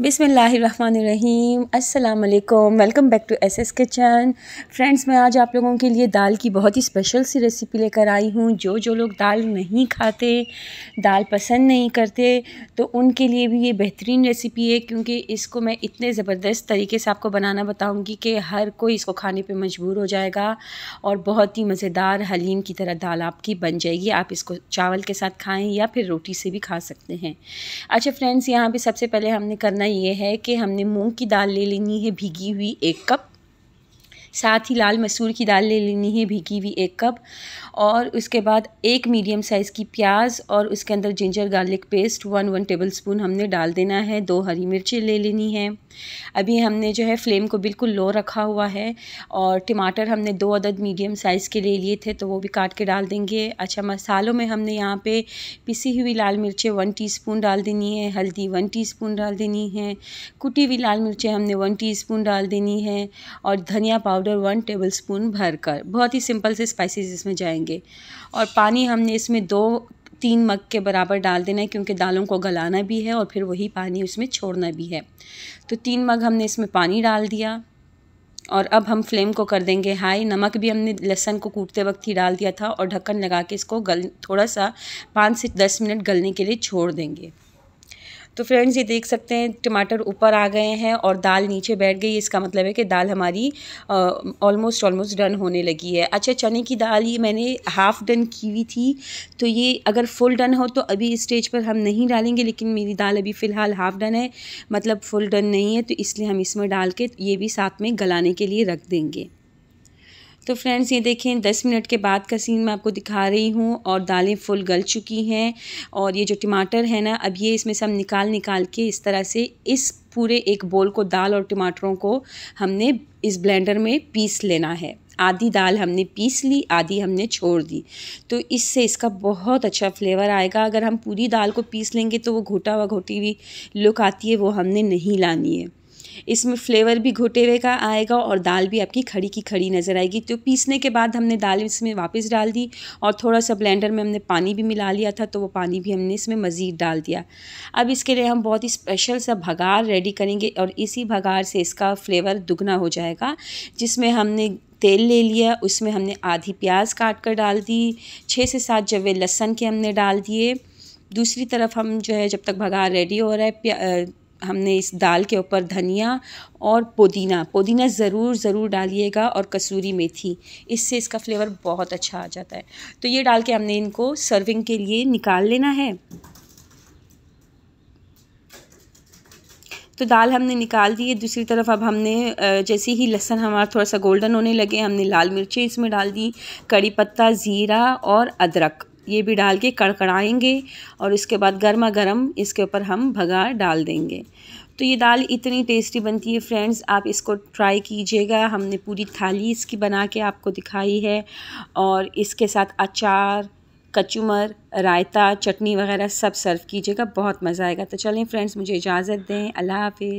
बिसमीम अल्लाम welcome back to S S kitchen friends मैं आज आप लोगों के लिए दाल की बहुत ही स्पेशल सी रेसिपी लेकर आई हूँ जो जो लोग दाल नहीं खाते दाल पसंद नहीं करते तो उनके लिए भी ये बेहतरीन रेसिपी है क्योंकि इसको मैं इतने ज़बरदस्त तरीके से आपको बनाना बताऊँगी कि हर कोई इसको खाने पर मजबूर हो जाएगा और बहुत ही मज़ेदार हलीम की तरह दाल आपकी बन जाएगी आप इसको चावल के साथ खाएँ या फिर रोटी से भी खा सकते हैं अच्छा फ्रेंड्स यहाँ पर सबसे पहले हमने करना करना ये है कि हमने मूंग की दाल ले लेनी है भीगी हुई एक कप साथ ही लाल मसूर की दाल ले लेनी है भीगी हुई एक कप और उसके बाद एक मीडियम साइज़ की प्याज और उसके अंदर ginger garlic paste one one tablespoon हमने डाल देना है दो हरी मिर्ची ले लेनी है अभी हमने जो है फ्लेम को बिल्कुल लो रखा हुआ है और टमाटर हमने दो अदद मीडियम साइज़ के ले लिए थे तो वो भी काट के डाल देंगे अच्छा मसालों में हमने यहाँ पे पिसी हुई लाल मिर्चें वन टीस्पून डाल देनी है हल्दी वन टीस्पून डाल देनी है कुटी हुई लाल मिर्चें हमने वन टीस्पून डाल देनी है और धनिया पाउडर पाउडर वन टेबलस्पून भरकर बहुत ही सिंपल से स्पाइसेस इसमें जाएंगे और पानी हमने इसमें दो तीन मग के बराबर डाल देना है क्योंकि दालों को गलाना भी है और फिर वही पानी उसमें छोड़ना भी है तो तीन मग हमने इसमें पानी डाल दिया और अब हम फ्लेम को कर देंगे हाई नमक भी हमने लहसन को कूटते वक्त ही डाल दिया था और ढक्कन लगा के इसको गल थोड़ा सा पाँच से दस मिनट गलने के लिए छोड़ देंगे तो फ्रेंड्स ये देख सकते हैं टमाटर ऊपर आ गए हैं और दाल नीचे बैठ गई इसका मतलब है कि दाल हमारी ऑलमोस्ट ऑलमोस्ट डन होने लगी है अच्छा चने की दाल ये मैंने हाफ़ डन की हुई थी तो ये अगर फुल डन हो तो अभी इस स्टेज पर हम नहीं डालेंगे लेकिन मेरी दाल अभी फ़िलहाल हाफ़ डन है मतलब फुल डन नहीं है तो इसलिए हम इसमें डाल के ये भी साथ में गलाने के लिए रख देंगे तो फ्रेंड्स ये देखें दस मिनट के बाद का सीन मैं आपको दिखा रही हूँ और दालें फुल गल चुकी हैं और ये जो टमाटर है ना अब ये इसमें से हम निकाल निकाल के इस तरह से इस पूरे एक बोल को दाल और टमाटरों को हमने इस ब्लेंडर में पीस लेना है आधी दाल हमने पीस ली आधी हमने छोड़ दी तो इससे इसका बहुत अच्छा फ्लेवर आएगा अगर हम पूरी दाल को पीस लेंगे तो वो घोटा व घोटी हुई लुक आती है वो हमने नहीं लानी है इसमें फ्लेवर भी घुटे हुए का आएगा और दाल भी आपकी खड़ी की खड़ी नज़र आएगी तो पीसने के बाद हमने दाल इसमें वापस डाल दी और थोड़ा सा ब्लेंडर में हमने पानी भी मिला लिया था तो वो पानी भी हमने इसमें मज़ीद डाल दिया अब इसके लिए हम बहुत ही स्पेशल सा भगार रेडी करेंगे और इसी भगार से इसका फ्लेवर दुगना हो जाएगा जिसमें हमने तेल ले लिया उसमें हमने आधी प्याज काट कर डाल दी छः से सात जवे लहसन के हमने डाल दिए दूसरी तरफ हम जो है जब तक भगार रेडी हो रहा है हमने इस दाल के ऊपर धनिया और पुदीना पुदीना ज़रूर ज़रूर डालिएगा और कसूरी मेथी इससे इसका फ्लेवर बहुत अच्छा आ जाता है तो ये डाल के हमने इनको सर्विंग के लिए निकाल लेना है तो दाल हमने निकाल दी है दूसरी तरफ अब हमने जैसे ही लहसन हमारा थोड़ा सा गोल्डन होने लगे हमने लाल मिर्चें इसमें डाल दी कड़ी पत्ता ज़ीरा और अदरक ये भी डाल के कड़कड़ाएंगे और इसके बाद गर्मा गर्म इसके ऊपर हम भगा डाल देंगे तो ये दाल इतनी टेस्टी बनती है फ्रेंड्स आप इसको ट्राई कीजिएगा हमने पूरी थाली इसकी बना के आपको दिखाई है और इसके साथ अचार कचूमर रायता चटनी वगैरह सब सर्व कीजिएगा बहुत मज़ा आएगा तो चलें फ्रेंड्स मुझे इजाज़त दें अल्लाह हाफि